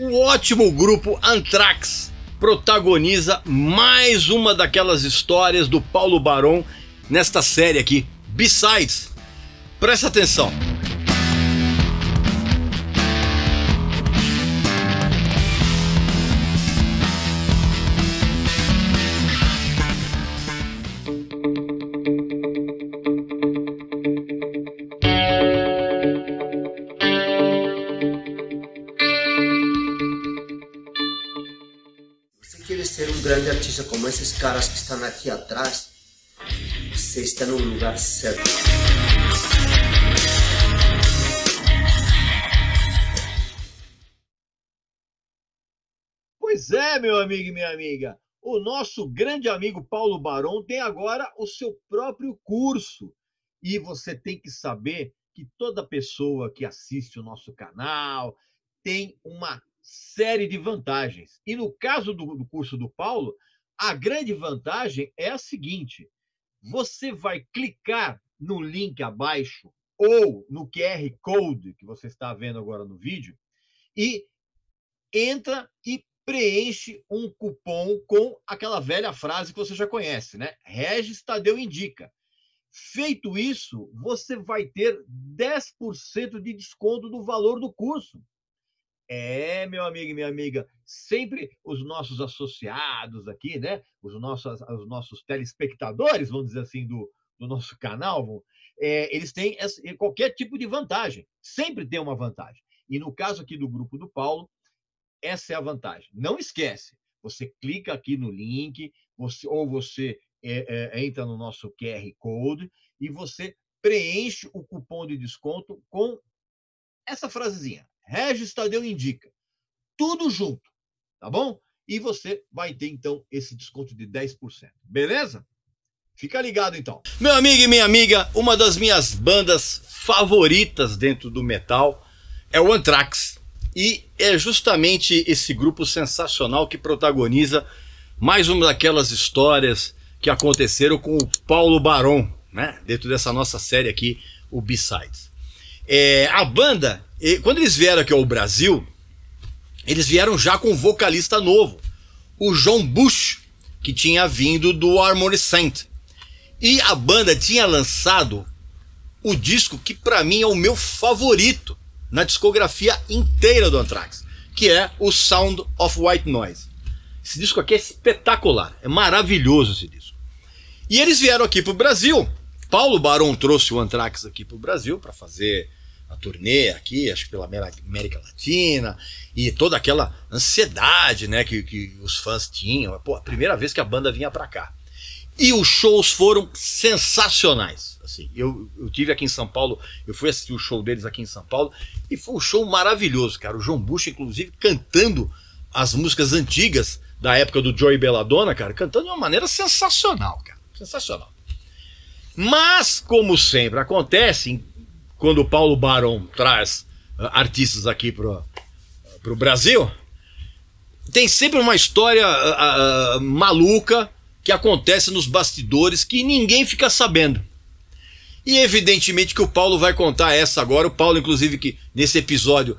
O ótimo grupo Anthrax protagoniza mais uma daquelas histórias do Paulo Barão nesta série aqui, Besides. Presta atenção. como esses caras que estão aqui atrás, você está no lugar certo. Pois é, meu amigo e minha amiga. O nosso grande amigo Paulo Barão tem agora o seu próprio curso. E você tem que saber que toda pessoa que assiste o nosso canal tem uma série de vantagens. E no caso do, do curso do Paulo, a grande vantagem é a seguinte: você vai clicar no link abaixo ou no QR Code que você está vendo agora no vídeo e entra e preenche um cupom com aquela velha frase que você já conhece, né? Regis Tadeu indica. Feito isso, você vai ter 10% de desconto do valor do curso. É, meu amigo e minha amiga, sempre os nossos associados aqui, né? Os nossos, os nossos telespectadores, vamos dizer assim, do, do nosso canal, é, eles têm essa, qualquer tipo de vantagem. Sempre tem uma vantagem. E no caso aqui do grupo do Paulo, essa é a vantagem. Não esquece, você clica aqui no link, você, ou você é, é, entra no nosso QR Code e você preenche o cupom de desconto com essa frasezinha. Regis Tadeu indica. Tudo junto, tá bom? E você vai ter então esse desconto de 10%. Beleza? Fica ligado então. Meu amigo e minha amiga, uma das minhas bandas favoritas dentro do metal é o Anthrax. E é justamente esse grupo sensacional que protagoniza mais uma daquelas histórias que aconteceram com o Paulo Barão, né? Dentro dessa nossa série aqui, o B-Sides. É, a banda e quando eles vieram aqui ao Brasil, eles vieram já com um vocalista novo, o John Bush, que tinha vindo do Harmony Saint. E a banda tinha lançado o disco que para mim é o meu favorito na discografia inteira do Anthrax, que é o Sound of White Noise. Esse disco aqui é espetacular, é maravilhoso esse disco. E eles vieram aqui pro Brasil. Paulo Barão trouxe o Anthrax aqui pro Brasil para fazer a turnê aqui, acho que pela América Latina, e toda aquela ansiedade né, que, que os fãs tinham. Pô, a primeira vez que a banda vinha para cá. E os shows foram sensacionais. Assim, eu, eu tive aqui em São Paulo, eu fui assistir o show deles aqui em São Paulo, e foi um show maravilhoso, cara. O João Bush, inclusive, cantando as músicas antigas da época do Joey Belladonna, cara, cantando de uma maneira sensacional, cara. Sensacional. Mas, como sempre acontece, quando o Paulo Barão traz eh, artistas aqui pro, pro Brasil, tem sempre uma história eh, eh, maluca que acontece nos bastidores que ninguém fica sabendo. E evidentemente que o Paulo vai contar essa agora. O Paulo, inclusive, que nesse episódio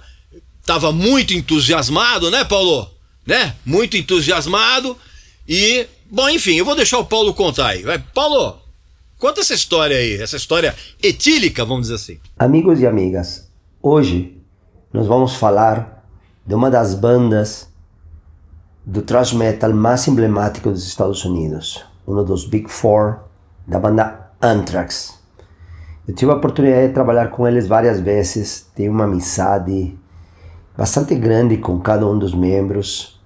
estava muito entusiasmado, né, Paulo? Né? Muito entusiasmado. E, bom, enfim, eu vou deixar o Paulo contar aí. Vai, Paulo, Conta essa história aí, essa história etílica, vamos dizer assim. Amigos e amigas, hoje nós vamos falar de uma das bandas do thrash metal mais emblemático dos Estados Unidos, um dos Big Four da banda Anthrax. Eu tive a oportunidade de trabalhar com eles várias vezes, tenho uma amizade bastante grande com cada um dos membros,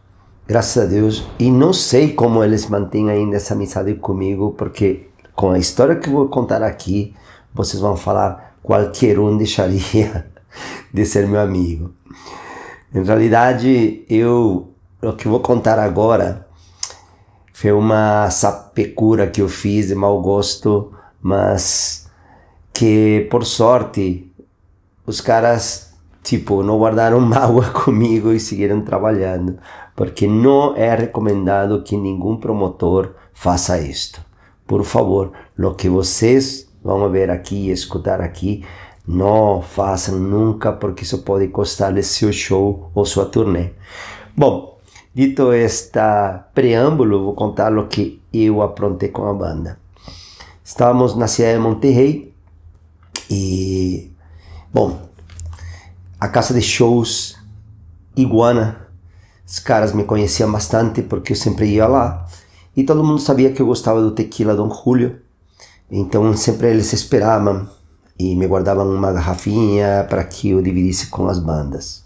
graças a Deus, e não sei como eles mantêm ainda essa amizade comigo, porque com a história que vou contar aqui, vocês vão falar: qualquer um deixaria de ser meu amigo. Em realidade, eu o que vou contar agora foi uma sapecura que eu fiz de mau gosto, mas que por sorte os caras tipo não guardaram mágoa comigo e seguiram trabalhando, porque não é recomendado que nenhum promotor faça isto. Por favor, o que vocês vão ver aqui e escutar aqui, não façam nunca, porque isso pode custar-lhes seu show ou sua turnê. Bom, dito este preâmbulo, vou contar o que eu aprontei com a banda. Estávamos na cidade de Monterrey e, bom, a casa de shows Iguana, os caras me conheciam bastante porque eu sempre ia lá. E todo mundo sabia que eu gostava do tequila Don Julio, então sempre eles esperavam e me guardavam uma garrafinha para que eu dividisse com as bandas.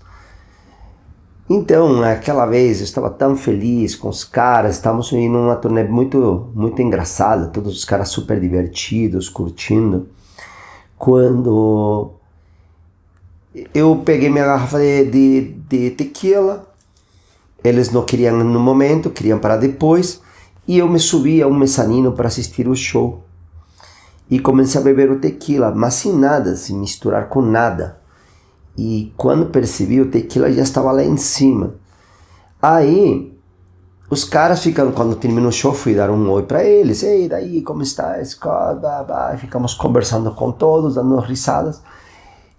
Então, aquela vez eu estava tão feliz com os caras, estávamos em uma turnê muito, muito engraçada, todos os caras super divertidos, curtindo. Quando eu peguei minha garrafa de, de, de tequila, eles não queriam no momento, queriam para depois. E eu me subi a um mezanino para assistir o show. E comecei a beber o tequila, mas sem nada, sem misturar com nada. E quando percebi, o tequila já estava lá em cima. Aí, os caras ficam, quando terminou o show, fui dar um oi para eles. Ei, daí, como está? Scott, Ficamos conversando com todos, dando risadas.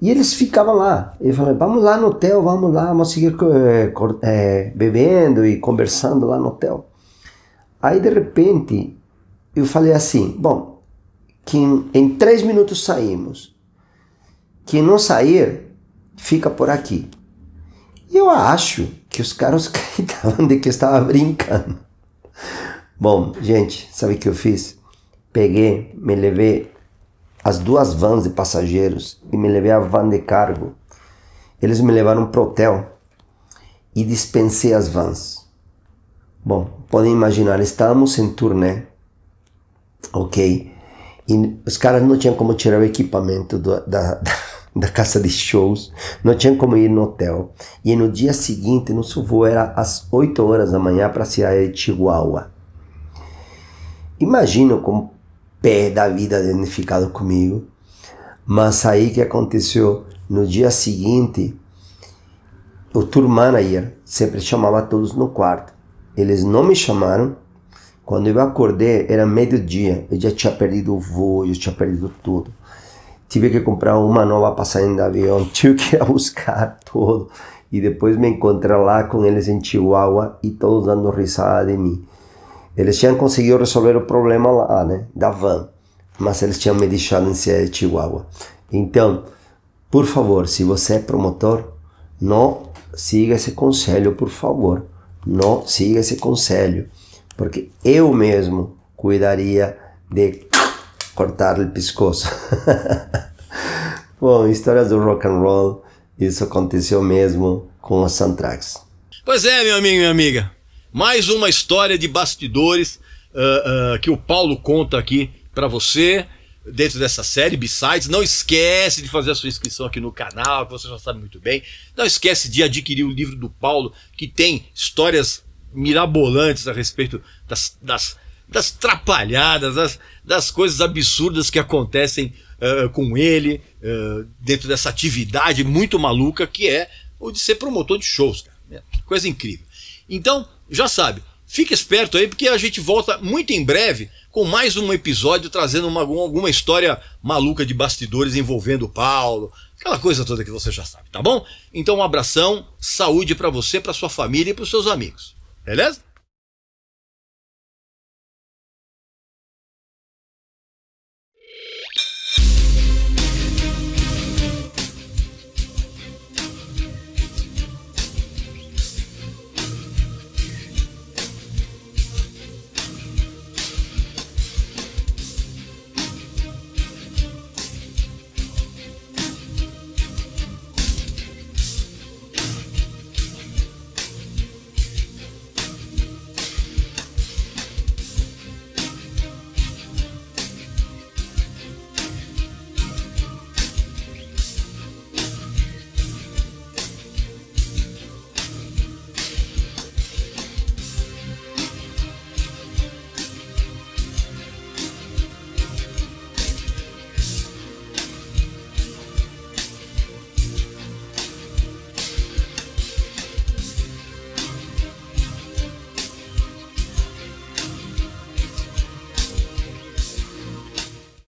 E eles ficavam lá. Eu falei, vamos lá no hotel, vamos lá, vamos seguir é, é, bebendo e conversando lá no hotel. Aí de repente eu falei assim: bom, que em, em três minutos saímos. Quem não sair, fica por aqui. Eu acho que os caras acreditavam de que eu estava brincando. Bom, gente, sabe o que eu fiz? Peguei, me levei as duas vans de passageiros e me levei a van de cargo. Eles me levaram pro hotel e dispensei as vans. Bom, podem imaginar, estávamos em turnê, ok? E os caras não tinham como tirar o equipamento do, da, da, da, casa de shows, não tinham como ir no hotel. E no dia seguinte, nosso voo era às 8 horas da manhã para a cidade de Chihuahua. Imagino como pé da vida identificado comigo. Mas aí que aconteceu, no dia seguinte, o tour manager sempre chamava todos no quarto. Eles não me chamaram. Quando eu acordei, era meio-dia. Eu já tinha perdido o voo, eu tinha perdido tudo. Tive que comprar uma nova passagem de avião, tive que ir buscar tudo. E depois me encontrar lá com eles em Chihuahua e todos dando risada de mim. Eles tinham conseguido resolver o problema lá, né? Da van. Mas eles tinham me deixado em de Chihuahua. Então, por favor, se você é promotor, não siga esse conselho, por favor não siga esse conselho, porque eu mesmo cuidaria de cortar o pescoço. Bom, histórias do rock and roll, isso aconteceu mesmo com os Soundtracks. Pois é, meu amigo e minha amiga, mais uma história de bastidores uh, uh, que o Paulo conta aqui para você dentro dessa série, Besides. Não esquece de fazer a sua inscrição aqui no canal, que você já sabe muito bem. Não esquece de adquirir o livro do Paulo, que tem histórias mirabolantes a respeito das, das, das trapalhadas, das, das coisas absurdas que acontecem uh, com ele uh, dentro dessa atividade muito maluca que é o de ser promotor de shows. Cara. É, coisa incrível. Então, já sabe, Fique esperto aí, porque a gente volta muito em breve com mais um episódio trazendo uma, alguma história maluca de bastidores envolvendo o Paulo, aquela coisa toda que você já sabe, tá bom? Então um abração, saúde para você, para sua família e para seus amigos. Beleza?